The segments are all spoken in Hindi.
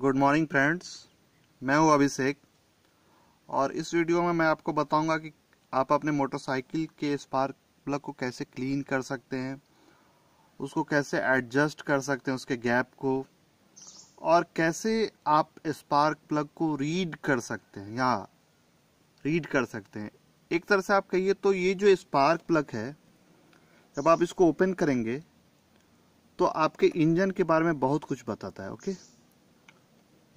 गुड मॉर्निंग फ्रेंड्स मैं हूं अभिषेक और इस वीडियो में मैं आपको बताऊंगा कि आप अपने मोटरसाइकिल के स्पार्क प्लग को कैसे क्लीन कर सकते हैं उसको कैसे एडजस्ट कर सकते हैं उसके गैप को और कैसे आप स्पार्क प्लग को रीड कर सकते हैं या रीड कर सकते हैं एक तरह से आप कहिए तो ये जो स्पार्क प्लग है जब आप इसको ओपन करेंगे तो आपके इंजन के बारे में बहुत कुछ बताता है ओके okay?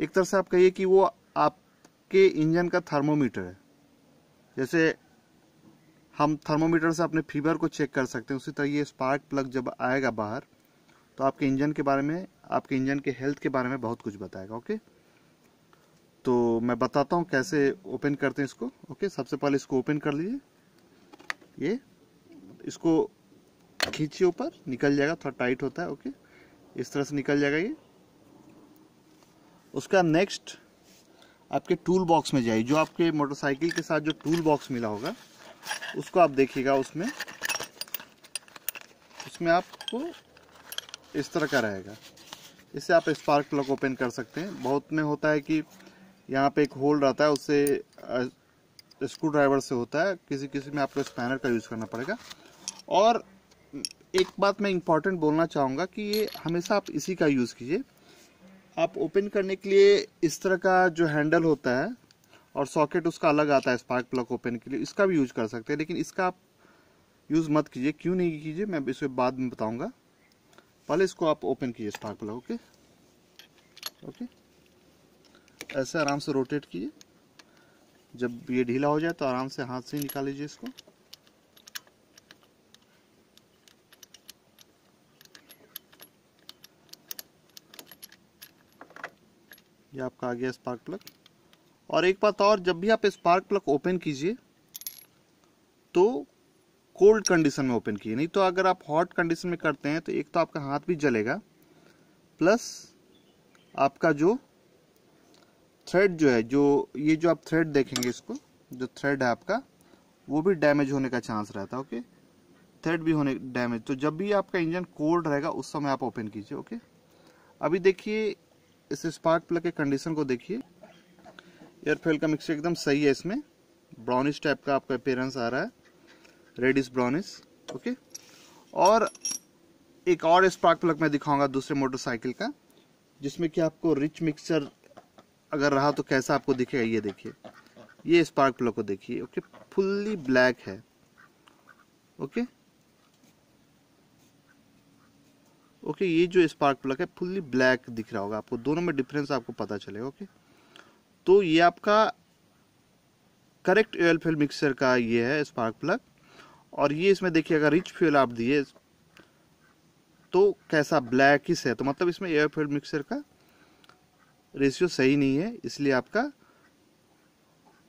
एक तरह से आप कहिए कि वो आपके इंजन का थर्मोमीटर है जैसे हम थर्मोमीटर से अपने फीवर को चेक कर सकते हैं उसी तरह ये स्पार्क प्लग जब आएगा बाहर तो आपके इंजन के बारे में आपके इंजन के हेल्थ के बारे में बहुत कुछ बताएगा ओके तो मैं बताता हूँ कैसे ओपन करते हैं इसको ओके सबसे पहले इसको ओपन कर लीजिए ये इसको खींचिए ऊपर निकल जाएगा थोड़ा टाइट होता है ओके इस तरह से निकल जाएगा ये उसका नेक्स्ट आपके टूल बॉक्स में जाइए जो आपके मोटरसाइकिल के साथ जो टूल बॉक्स मिला होगा उसको आप देखिएगा उसमें उसमें आपको इस तरह का रहेगा इससे आप स्पार्क प्लग ओपन कर सकते हैं बहुत में होता है कि यहाँ पे एक होल रहता है उससे स्क्रू ड्राइवर से होता है किसी किसी में आपको स्पैनर का यूज़ करना पड़ेगा और एक बात मैं इम्पॉर्टेंट बोलना चाहूँगा कि ये हमेशा आप इसी का यूज़ कीजिए आप ओपन करने के लिए इस तरह का जो हैंडल होता है और सॉकेट उसका अलग आता है स्पार्क प्लग ओपन के लिए इसका भी यूज कर सकते हैं लेकिन इसका आप यूज़ मत कीजिए क्यों नहीं कीजिए मैं इसे बाद में बताऊंगा पहले इसको आप ओपन कीजिए स्पार्क प्लग ओके ओके ऐसे आराम से रोटेट कीजिए जब ये ढीला हो जाए तो आराम से हाथ से निकाल लीजिए इसको ये आपका आ गया स्पार्क प्लग और एक बात और जब भी आप स्पार्क प्लग ओपन कीजिए तो कोल्ड कंडीशन में ओपन कीजिए नहीं तो अगर आप हॉट कंडीशन में करते हैं तो एक तो आपका हाथ भी जलेगा प्लस आपका जो थ्रेड जो है जो ये जो आप थ्रेड देखेंगे इसको जो थ्रेड है आपका वो भी डैमेज होने का चांस रहता है ओके थ्रेड भी होने डैमेज तो जब भी आपका इंजन कोल्ड रहेगा उस समय आप ओपन कीजिए ओके अभी देखिए इस स्पार्क प्लग के कंडीशन को देखिए एयर फ्यूल का मिक्सचर एकदम सही है इसमें ब्राउनिश टाइप का आपका अपेयरेंस आ रहा है रेडिस ब्राउनिश ओके और एक और स्पार्क प्लग मैं दिखाऊंगा दूसरे मोटरसाइकिल का जिसमें कि आपको रिच मिक्सचर अगर रहा तो कैसा आपको दिखेगा ये देखिए ये स्पार्क प्लग को देखिए ओके फुल्ली ब्लैक है ओके ओके ये जो स्पार्क प्लग है फुल्ली ब्लैक दिख रहा होगा आपको दोनों में डिफरेंस आपको पता चलेगा ओके तो ये आपका करेक्ट ऑयल फ्यूल मिक्सर का ये है स्पार्क प्लग और ये इसमें देखिए अगर रिच फ्यूल आप दिए तो कैसा ही से तो मतलब इसमें एयर फ्यूल मिक्सर का रेशियो सही नहीं है इसलिए आपका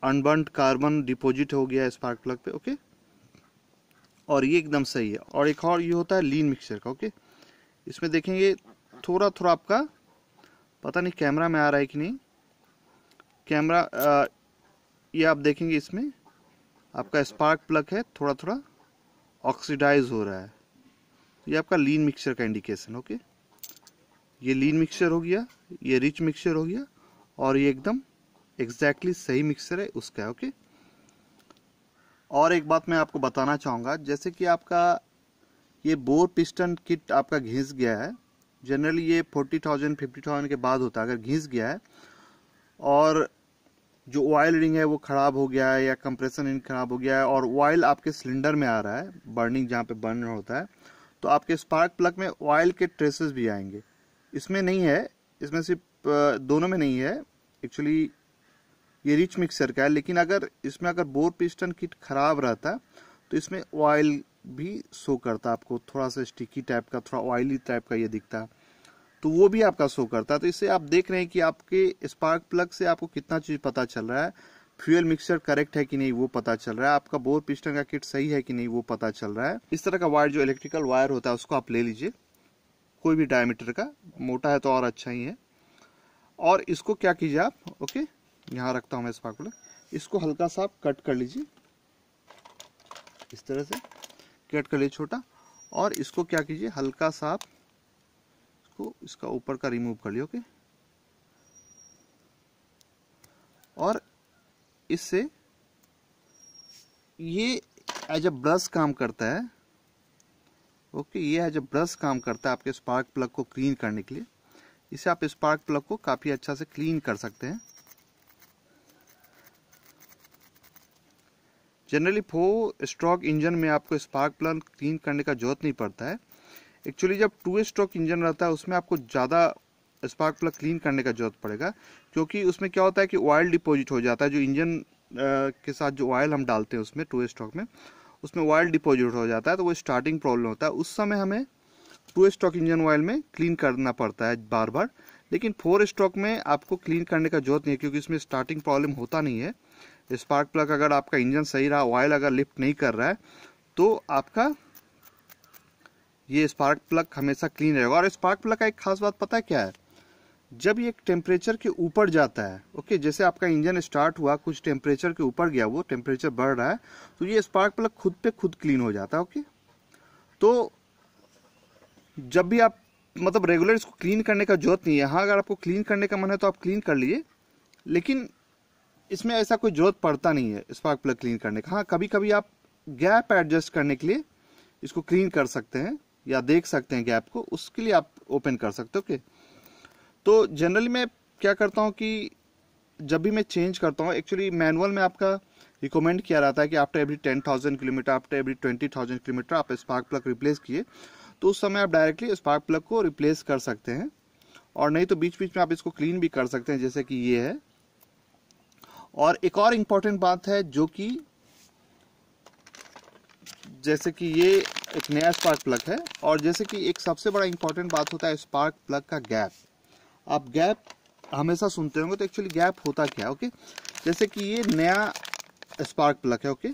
अनबर्नड कार्बन डिपॉजिट हो गया है स्पार्क प्लग पे ओके और ये एकदम सही है और एक और ये होता है लीन मिक्सर का ओके इसमें देखेंगे थोड़ा थोड़ा आपका पता नहीं कैमरा में आ रहा है कि नहीं कैमरा ये आप देखेंगे इसमें आपका स्पार्क प्लग है थोड़ा थोड़ा ऑक्सीडाइज हो रहा है ये आपका लीन मिक्सचर का इंडिकेशन ओके ये लीन मिक्सचर हो गया ये रिच मिक्सचर हो गया और ये एकदम एग्जैक्टली exactly सही मिक्सचर है उसका ओके और एक बात मैं आपको बताना चाहूँगा जैसे कि आपका ये बोर पिस्टन किट आपका घिस गया है जनरली ये फोर्टी थाउजेंड फिफ्टी थाउजेंड के बाद होता है अगर घिस गया है और जो ऑयल रिंग है वो ख़राब हो गया है या कंप्रेशन रिंग ख़राब हो गया है और ऑयल आपके सिलेंडर में आ रहा है बर्निंग जहाँ पे बर्न होता है तो आपके स्पार्क प्लग में ऑयल के ट्रेसेस भी आएंगे इसमें नहीं है इसमें सिर्फ दोनों में नहीं है एक्चुअली ये रिच मिक्सर का है लेकिन अगर इसमें अगर बोर पिस्टन किट ख़राब रहता तो इसमें ऑयल भी शो करता आपको थोड़ा सा स्टिकी टाइप का थोड़ा ऑयली टाइप का ये दिखता है तो वो भी आपका शो करता है तो इससे आप देख रहे हैं कि आपके स्पार्क प्लग से आपको कितना चीज़ पता चल रहा है फ्यूल मिक्सचर करेक्ट है कि नहीं वो पता चल रहा है आपका बोर पिस्टन का किट सही है कि नहीं वो पता चल रहा है इस तरह का वायर जो इलेक्ट्रिकल वायर होता है उसको आप ले लीजिए कोई भी डायमीटर का मोटा है तो और अच्छा ही है और इसको क्या कीजिए आप ओके यहाँ रखता हूँ मैं स्पार्क प्लग इसको हल्का सा आप कट कर लीजिए इस तरह से कट कर लिए छोटा और इसको क्या कीजिए हल्का सा आप इसको इसका ऊपर का रिमूव कर लिए ओके और इससे ये एज अ ब्रश काम करता है ओके ये एज अ ब्रश काम करता है आपके स्पार्क प्लग को क्लीन करने के लिए इसे आप स्पार्क प्लग को काफ़ी अच्छा से क्लीन कर सकते हैं जनरली फोर स्ट्रोक इंजन में आपको स्पार्क प्लग क्लीन करने का जरूरत नहीं पड़ता है एक्चुअली जब टू स्ट्रोक इंजन रहता है उसमें आपको ज़्यादा स्पार्क प्लग क्लीन करने का जरूरत पड़ेगा क्योंकि उसमें क्या होता है कि ऑयल डिपॉजिट हो जाता है जो इंजन के साथ जो ऑयल हम डालते हैं उसमें टू स्ट्रोक में उसमें ऑयल डिपॉजिट हो जाता है तो वो स्टार्टिंग प्रॉब्लम होता है उस समय हमें टू स्ट्रोक इंजन ऑयल में क्लीन करना पड़ता है बार बार लेकिन फोर स्ट्रोक में आपको क्लीन करने का जरूरत नहीं है क्योंकि इसमें स्टार्टिंग प्रॉब्लम होता नहीं है स्पार्क प्लग अगर आपका इंजन सही रहा ऑयल अगर लिफ्ट नहीं कर रहा है तो आपका ये स्पार्क प्लग हमेशा क्लीन रहेगा और स्पार्क प्लग का एक खास बात पता है क्या है जब ये टेम्परेचर के ऊपर जाता है ओके जैसे आपका इंजन स्टार्ट हुआ कुछ टेम्परेचर के ऊपर गया वो टेम्परेचर बढ़ रहा है तो ये स्पार्क प्लग खुद पे खुद क्लीन हो जाता है ओके तो जब भी आप मतलब रेगुलर इसको क्लीन करने का जरूरत नहीं है हाँ अगर आपको क्लीन करने का मन है तो आप क्लीन कर लीजिए लेकिन इसमें ऐसा कोई जरूरत पड़ता नहीं है स्पार्क प्लग क्लीन करने का हाँ कभी कभी आप गैप एडजस्ट करने के लिए इसको क्लीन कर सकते हैं या देख सकते हैं गैप को उसके लिए आप ओपन कर सकते हो ओके तो जनरली मैं क्या करता हूँ कि जब भी मैं चेंज करता हूँ एक्चुअली मैनुअल में आपका रिकमेंड किया जाता है कि after every ten thousand kilometer after every twenty thousand kilometer आप स्पार्क प्लग रिप्लेस किए तो उस समय आप डायरेक्टली स्पार्क प्लग को रिप्लेस कर सकते हैं और नहीं तो बीच बीच में आप इसको क्लीन भी कर सकते हैं जैसे कि ये है और एक और इम्पॉर्टेंट बात है जो कि जैसे कि ये एक नया स्पार्क प्लग है और जैसे कि एक सबसे बड़ा इंपॉर्टेंट बात होता है स्पार्क प्लग का गैप आप गैप हमेशा सुनते होंगे तो एक्चुअली गैप होता क्या है ओके जैसे कि ये नया स्पार्क प्लग है ओके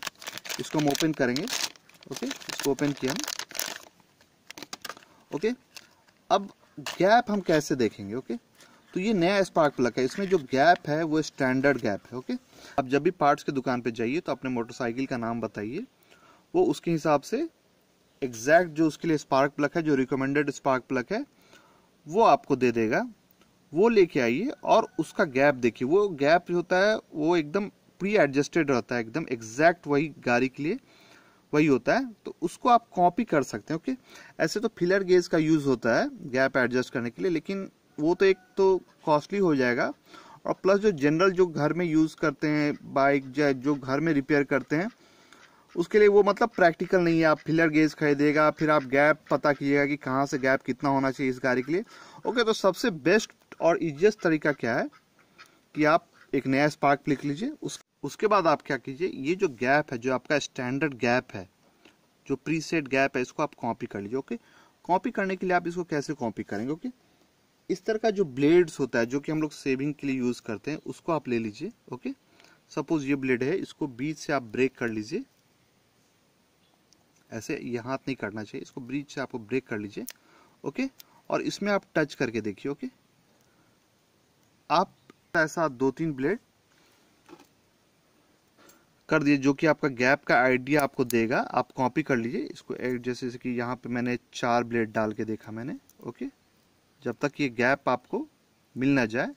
इसको हम ओपन करेंगे ओके इसको ओपन किया हम ओके अब गैप हम कैसे देखेंगे ओके तो ये नया स्पार्क प्लग है इसमें जो गैप है वो स्टैंडर्ड गैप है ओके आप जब भी पार्ट्स की दुकान पे जाइए तो अपने मोटरसाइकिल का नाम बताइए वो उसके हिसाब से एग्जैक्ट जो उसके लिए स्पार्क प्लग है जो रिकमेंडेड स्पार्क प्लग है वो आपको दे देगा वो लेके आइए और उसका गैप देखिए वो गैप जो होता है वो एकदम प्री एडजस्टेड रहता है एकदम एग्जैक्ट वही गाड़ी के लिए वही होता है तो उसको आप कॉपी कर सकते हैं ओके ऐसे तो फिलर गेज का यूज़ होता है गैप एडजस्ट करने के लिए लेकिन वो तो एक तो कॉस्टली हो जाएगा और प्लस जो जनरल जो घर में यूज़ करते हैं बाइक या जो घर में रिपेयर करते हैं उसके लिए वो मतलब प्रैक्टिकल नहीं है आप फिलर गेज खरीदेगा फिर आप गैप पता कीजिएगा कि कहाँ से गैप कितना होना चाहिए इस गाड़ी के लिए ओके तो सबसे बेस्ट और ईजिएस्ट तरीका क्या है कि आप एक नया स्पार्क लिख लीजिए उस उसके बाद आप क्या कीजिए ये जो गैप है जो आपका स्टैंडर्ड गैप है जो प्रीसेट गैप है इसको आप कॉपी कर लीजिए ओके कॉपी करने के लिए आप इसको कैसे कॉपी करेंगे ओके इस तरह का जो ब्लेड्स होता है जो कि हम लोग सेविंग के लिए यूज करते हैं उसको आप ले लीजिए ओके सपोज ये ब्लेड है इसको बीच से आप ब्रेक कर लीजिए ऐसे ये हाथ नहीं काटना चाहिए इसको ब्रीच से आपको ब्रेक कर लीजिए ओके और इसमें आप टच करके देखिए ओके आप ऐसा दो तीन ब्लेड कर दिए जो कि आपका गैप का आइडिया आपको देगा आप कॉपी कर लीजिए इसको जैसे जैसे कि यहाँ पे मैंने चार ब्लेड डाल के देखा मैंने ओके जब तक ये गैप आपको मिल ना जाए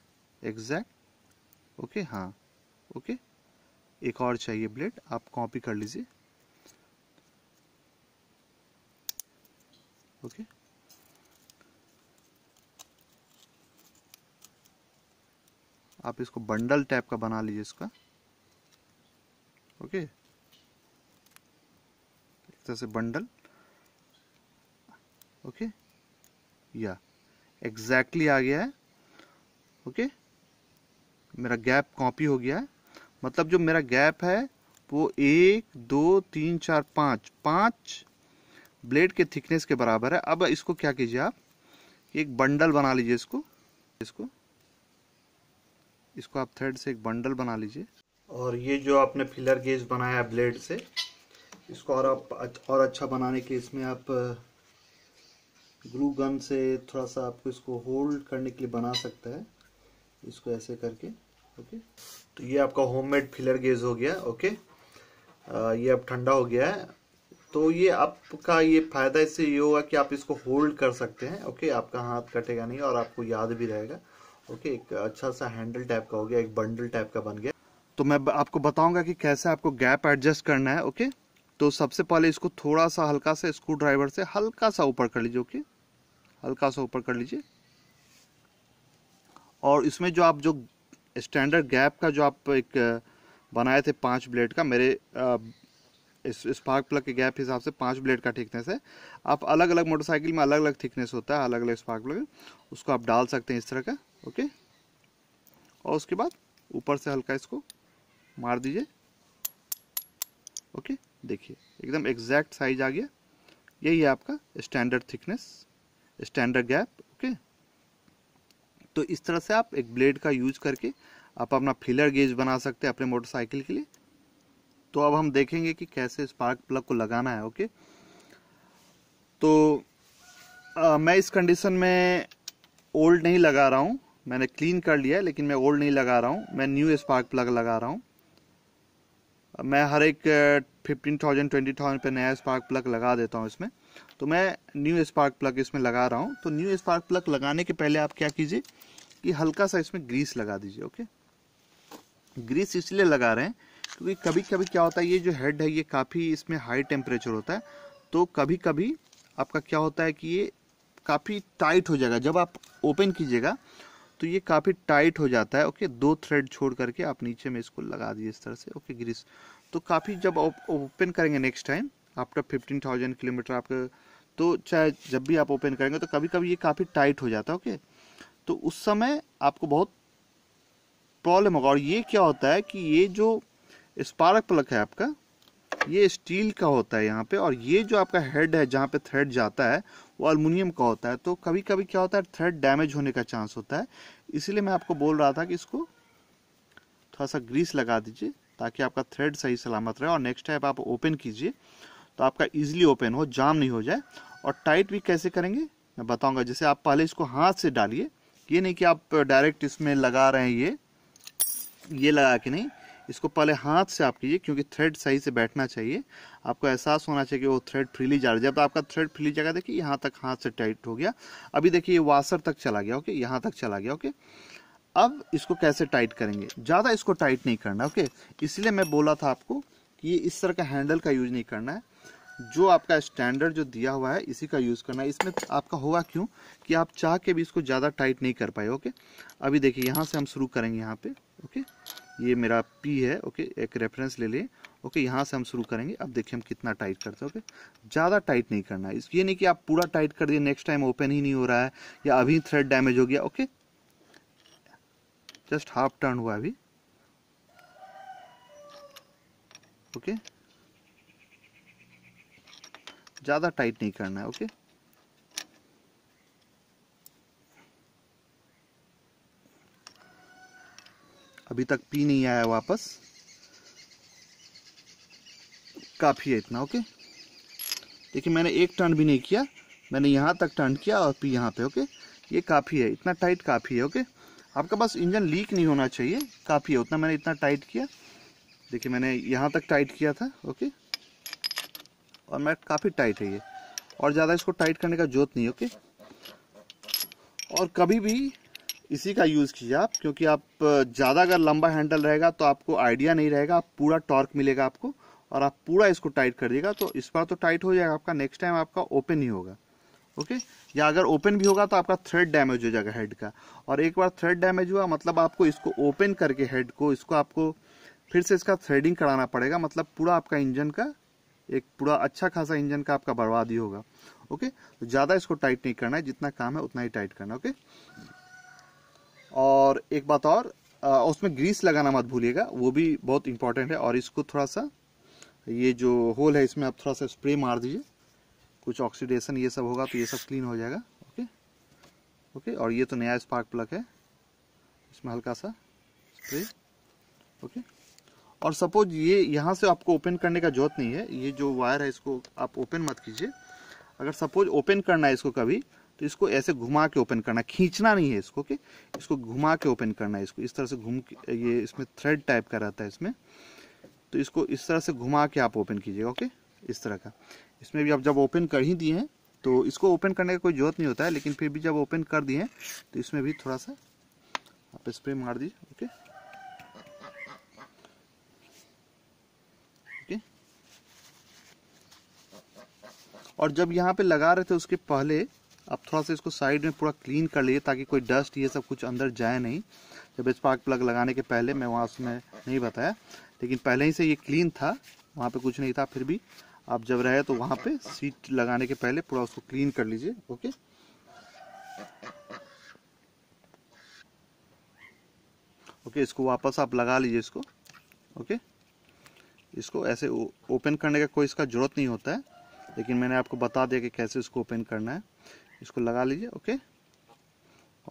एग्जैक्ट ओके हाँ ओके एक और चाहिए ब्लेड आप कॉपी कर लीजिए ओके आप इसको बंडल टाइप का बना लीजिए इसका ओके एक तरह से बंडल ओके या एग्जैक्टली आ गया है ओके मेरा गैप कॉपी हो गया है मतलब जो मेरा गैप है वो एक दो तीन चार पाँच पाँच ब्लेड के थिकनेस के बराबर है अब इसको क्या कीजिए आप एक बंडल बना लीजिए इसको इसको इसको आप थ्रेड से एक बंडल बना लीजिए और ये जो आपने फिलर गेज बनाया है ब्लेड से इसको और आप और अच्छा बनाने के इसमें आप ग्रू गन से थोड़ा सा आपको इसको होल्ड करने के लिए बना सकता है इसको ऐसे करके ओके तो ये आपका होममेड फिलर गेज हो गया ओके आ, ये अब ठंडा हो गया है तो ये आपका ये फायदा इससे ये होगा कि आप इसको होल्ड कर सकते हैं ओके आपका हाथ कटेगा नहीं और आपको याद भी रहेगा ओके एक अच्छा सा हैंडल टाइप का हो गया एक बंडल टाइप का बन गया तो मैं आपको बताऊंगा कि कैसे आपको गैप एडजस्ट करना है ओके तो सबसे पहले इसको थोड़ा सा हल्का सा स्क्रू ड्राइवर से हल्का सा ऊपर कर लीजिए ओके हल्का सा ऊपर कर लीजिए और इसमें जो आप जो स्टैंडर्ड गैप का जो आप एक बनाए थे पाँच ब्लेड का मेरे इस स्पार्क प्लग के गैप हिसाब से पाँच ब्लेड का थिकनेस है आप अलग अलग मोटरसाइकिल में अलग अलग थिकनेस होता है अलग अलग स्पार्क प्लग उसको आप डाल सकते हैं इस तरह का ओके और उसके बाद ऊपर से हल्का इसको मार दीजिए ओके देखिए एकदम एग्जैक्ट साइज आ गया यही है आपका standard thickness standard gap okay तो इस तरह से आप एक ब्लेड का यूज करके आप अपना फिलर गेज बना सकते हैं अपने मोटरसाइकिल के लिए तो अब हम देखेंगे कि कैसे स्पार्क प्लग को लगाना है ओके तो आ, मैं इस कंडीशन में ओल्ड नहीं लगा रहा हूँ मैंने क्लीन कर लिया है लेकिन मैं ओल्ड नहीं लगा रहा हूँ मैं न्यू स्पार्क प्लग लगा रहा हूँ मैं हर एक फिफ्टीन थाउजेंड ट्वेंटी थाउजेंड पर नया स्पार्क प्लग लगा देता हूँ इसमें तो मैं न्यू स्पार्क प्लग इसमें लगा रहा हूँ तो न्यू स्पार्क प्लग लगाने के पहले आप क्या कीजिए कि हल्का सा इसमें ग्रीस लगा दीजिए ओके ग्रीस इसलिए लगा रहे हैं क्योंकि कभी कभी क्या होता है ये जो हेड है ये काफ़ी इसमें हाई टेम्परेचर होता है तो कभी कभी आपका क्या होता है कि ये काफ़ी टाइट हो जाएगा जब आप ओपन कीजिएगा तो ये काफ़ी टाइट हो जाता है ओके दो थ्रेड छोड़ करके आप नीचे में इसको लगा दीजिए इस तरह से ओके ग्रीस तो काफ़ी जब ओपन करेंगे next time after fifteen thousand kilometer आपके तो चाहे जब भी आप ओपन करेंगे तो कभी कभी ये काफ़ी टाइट हो जाता है ओके तो उस समय आपको बहुत प्रॉब्लम होगा और ये क्या होता है कि ये जो स्पार्क प्लग है आपका ये स्टील का होता है यहाँ पे और ये जो आपका हेड है जहाँ पे थ्रेड जाता है वो अल्मोनियम का होता है तो कभी कभी क्या होता है थ्रेड डैमेज होने का चांस होता है इसीलिए मैं आपको बोल रहा था कि इसको थोड़ा सा ग्रीस लगा दीजिए ताकि आपका थ्रेड सही सलामत रहे और नेक्स्ट टाइम आप ओपन कीजिए तो आपका ईजिली ओपन हो जाम नहीं हो जाए और टाइट भी कैसे करेंगे मैं बताऊंगा जैसे आप पहले इसको हाथ से डालिए ये नहीं कि आप डायरेक्ट इसमें लगा रहे हैं ये ये लगा के नहीं इसको पहले हाथ से आप कीजिए क्योंकि थ्रेड सही से बैठना चाहिए आपको एहसास होना चाहिए कि वो थ्रेड फ्रीली जा रहा है जब आपका थ्रेड फ्रीली जाएगा देखिए यहाँ तक हाथ से टाइट हो गया अभी देखिए ये वाशर तक चला गया ओके यहाँ तक चला गया ओके अब इसको कैसे टाइट करेंगे ज़्यादा इसको टाइट नहीं करना ओके इसलिए मैं बोला था आपको ये इस तरह का हैंडल का यूज नहीं करना है जो आपका स्टैंडर्ड जो दिया हुआ है इसी का यूज़ करना है इसमें आपका होगा क्यों कि आप चाह के भी इसको ज़्यादा टाइट नहीं कर पाए ओके अभी देखिए यहाँ से हम शुरू करेंगे यहाँ पे ओके ये मेरा पी है ओके एक रेफरेंस ले लें ओके यहाँ से हम शुरू करेंगे अब देखिए हम कितना टाइट करते हैं ओके ज़्यादा टाइट नहीं करना है ये नहीं कि आप पूरा टाइट कर दिए नेक्स्ट टाइम ओपन ही नहीं हो रहा है या अभी थ्रेड डैमेज हो गया ओके जस्ट हाफ टर्न हुआ अभी ओके ज़्यादा टाइट नहीं करना है ओके अभी तक पी नहीं आया वापस काफ़ी है इतना ओके देखिए मैंने एक टर्न भी नहीं किया मैंने यहां तक टर्न किया और पी यहां पे ओके ये काफ़ी है इतना टाइट काफ़ी है ओके आपके पास इंजन लीक नहीं होना चाहिए काफ़ी है उतना मैंने इतना टाइट किया देखिए मैंने यहाँ तक टाइट किया था ओके और मैं काफ़ी टाइट है ये और ज़्यादा इसको टाइट करने का जरूरत नहीं ओके और कभी भी इसी का यूज़ कीजिए आप क्योंकि आप ज़्यादा अगर लंबा हैंडल रहेगा तो आपको आइडिया नहीं रहेगा आप पूरा टॉर्क मिलेगा आपको और आप पूरा इसको टाइट कर दिएगा तो इस बार तो टाइट हो जाएगा आपका नेक्स्ट टाइम आपका ओपन ही होगा ओके या अगर ओपन भी होगा तो आपका थ्रेड डैमेज हो जाएगा हेड का और एक बार थ्रेड डैमेज हुआ मतलब आपको इसको ओपन करके हेड को इसको आपको फिर से इसका थ्रेडिंग कराना पड़ेगा मतलब पूरा आपका इंजन का एक पूरा अच्छा खासा इंजन का आपका बर्बाद ही होगा ओके तो ज़्यादा इसको टाइट नहीं करना है जितना काम है उतना ही टाइट करना ओके और एक बात और आ, उसमें ग्रीस लगाना मत भूलिएगा वो भी बहुत इंपॉर्टेंट है और इसको थोड़ा सा ये जो होल है इसमें आप थोड़ा सा स्प्रे मार दीजिए कुछ ऑक्सीडेशन ये सब होगा तो ये सब क्लीन हो जाएगा ओके ओके और ये तो नया स्पार्क प्लग है इसमें हल्का सा स्प्रे ओके और सपोज ये यहाँ से आपको ओपन करने का जरूरत नहीं है ये जो वायर है इसको आप ओपन मत कीजिए अगर सपोज ओपन करना है इसको कभी तो इसको ऐसे घुमा के ओपन करना खींचना नहीं है इसको कि इसको घुमा के ओपन करना है इसको इस तरह से घूम ये इसमें थ्रेड टाइप का रहता है इसमें तो इसको इस तरह से घुमा के आप ओपन कीजिएगा ओके इस तरह का इसमें भी आप जब ओपन कर ही दिए हैं तो इसको ओपन करने का कोई जरूरत नहीं होता है लेकिन फिर भी जब ओपन कर दिए हैं तो इसमें भी थोड़ा सा आप स्प्रे मार दीजिए ओके और जब यहाँ पे लगा रहे थे उसके पहले अब थोड़ा सा इसको साइड में पूरा क्लीन कर लिए ताकि कोई डस्ट ये सब कुछ अंदर जाए नहीं जब स्पार्क प्लग लगाने के पहले मैं वहाँ उसमें नहीं बताया लेकिन पहले ही से ये क्लीन था वहाँ पे कुछ नहीं था फिर भी आप जब रहे तो वहाँ पे सीट लगाने के पहले पूरा उसको क्लीन कर लीजिए ओके ओके इसको वापस आप लगा लीजिए इसको ओके इसको ऐसे ओपन करने का कोई इसका ज़रूरत नहीं होता है लेकिन मैंने आपको बता दिया कि कैसे इसको ओपन करना है इसको लगा लीजिए ओके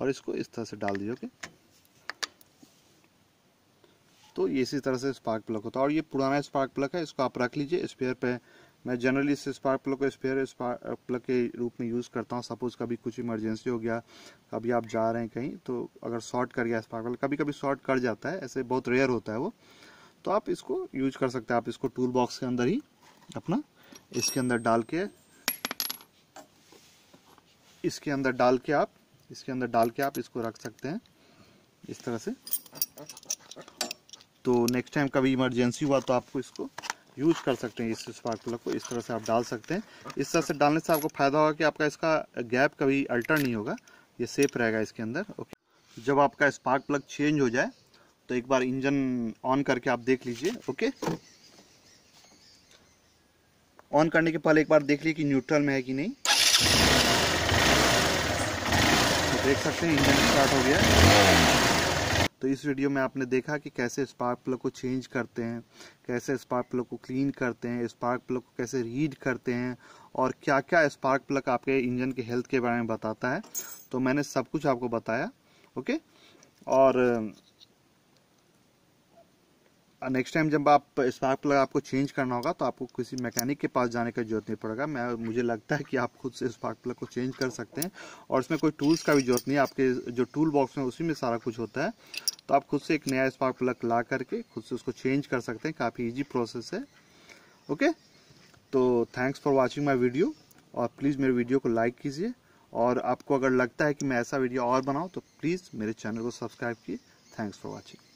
और इसको इस तरह से डाल दीजिए ओके तो ये इसी तरह से स्पार्क प्लग होता है और ये पुराना स्पार्क प्लग है इसको आप रख लीजिए स्पेयर पे मैं जनरली इस स्पार्क प्लग को स्पेयर स्पार्क प्लग के रूप में यूज़ करता हूँ सपोज कभी कुछ इमरजेंसी हो गया कभी आप जा रहे हैं कहीं तो अगर शॉर्ट कर गया स्पार्क प्लग कभी कभी शॉर्ट कर जाता है ऐसे बहुत रेयर होता है वो तो आप इसको यूज कर सकते हैं आप इसको टूल बॉक्स के अंदर ही अपना इसके अंदर डाल के इसके अंदर डाल के आप इसके अंदर डाल के आप इसको रख सकते हैं इस तरह से तो नेक्स्ट टाइम कभी इमरजेंसी हुआ तो आपको इसको यूज कर सकते हैं इस स्पार्क प्लग को इस तरह से आप डाल सकते हैं इस तरह से डालने से आपको फायदा होगा कि आपका इसका गैप कभी अल्टर नहीं होगा ये सेफ रहेगा इसके अंदर ओके जब आपका स्पार्क प्लग चेंज हो जाए तो एक बार इंजन ऑन करके आप देख लीजिए ओके ऑन करने के पहले एक बार देख लिए कि न्यूट्रल में है कि नहीं तो देख सकते हैं इंजन स्टार्ट हो गया तो इस वीडियो में आपने देखा कि कैसे स्पार्क प्लग को चेंज करते हैं कैसे स्पार्क प्लग को क्लीन करते हैं स्पार्क प्लग को कैसे रीड करते हैं और क्या क्या स्पार्क प्लग आपके इंजन के हेल्थ के बारे में बताता है तो मैंने सब कुछ आपको बताया ओके और नेक्स्ट टाइम जब आप स्पार्क प्लग आपको चेंज करना होगा तो आपको किसी मैकेनिक के पास जाने का जरूरत नहीं पड़ेगा मैं मुझे लगता है कि आप खुद से स्पार्क प्लग को चेंज कर सकते हैं और इसमें कोई टूल्स का भी जरूरत नहीं है आपके जो टूल बॉक्स में उसी में सारा कुछ होता है तो आप खुद से एक नया स्पार्क प्लग ला करके खुद से उसको चेंज कर सकते हैं काफ़ी ईजी प्रोसेस है ओके तो thanks for watching my video और प्लीज़ मेरे वीडियो को लाइक कीजिए और आपको अगर लगता है कि मैं ऐसा वीडियो और बनाऊँ तो प्लीज़ मेरे चैनल को सब्सक्राइब कीजिए थैंक्स फॉर वॉचिंग